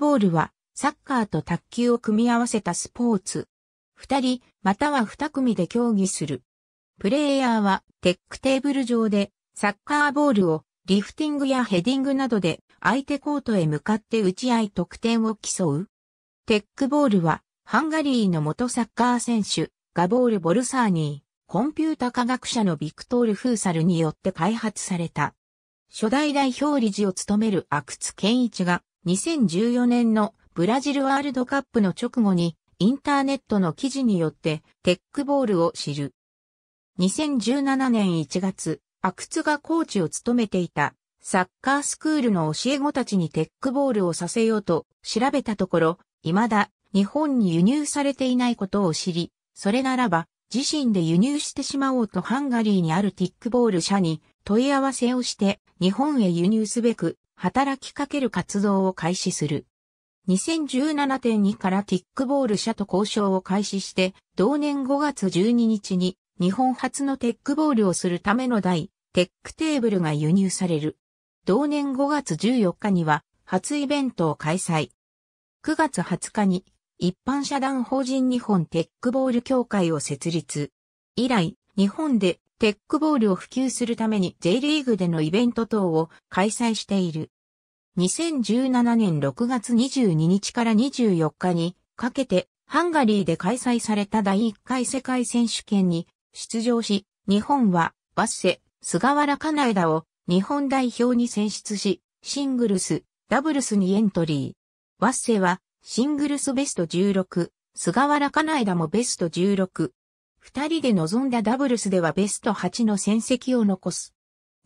ボールはサッカーと卓球を組み合わせたスポーツ。二人、または二組で競技する。プレイヤーはテックテーブル上でサッカーボールをリフティングやヘディングなどで相手コートへ向かって打ち合い得点を競う。テックボールはハンガリーの元サッカー選手ガボール・ボルサーニー、コンピュータ科学者のビクトール・フーサルによって開発された。初代代表理事を務める阿久津健一が2014年のブラジルワールドカップの直後にインターネットの記事によってテックボールを知る。2017年1月、阿久津がコーチを務めていたサッカースクールの教え子たちにテックボールをさせようと調べたところ、未だ日本に輸入されていないことを知り、それならば自身で輸入してしまおうとハンガリーにあるティックボール社に問い合わせをして日本へ輸入すべく働きかける活動を開始する。2017.2からティックボール社と交渉を開始して、同年5月12日に日本初のテックボールをするための台、テックテーブルが輸入される。同年5月14日には初イベントを開催。9月20日に一般社団法人日本テックボール協会を設立。以来、日本でテックボールを普及するために J リーグでのイベント等を開催している。2017年6月22日から24日にかけてハンガリーで開催された第1回世界選手権に出場し、日本はバッセ、菅原カナエダを日本代表に選出し、シングルス、ダブルスにエントリー。バッセはシングルスベスト16、菅原カナエダもベスト16、二人で臨んだダブルスではベスト8の戦績を残す。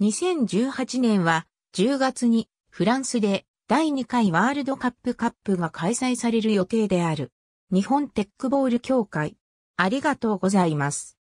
2018年は10月にフランスで第2回ワールドカップカップが開催される予定である。日本テックボール協会。ありがとうございます。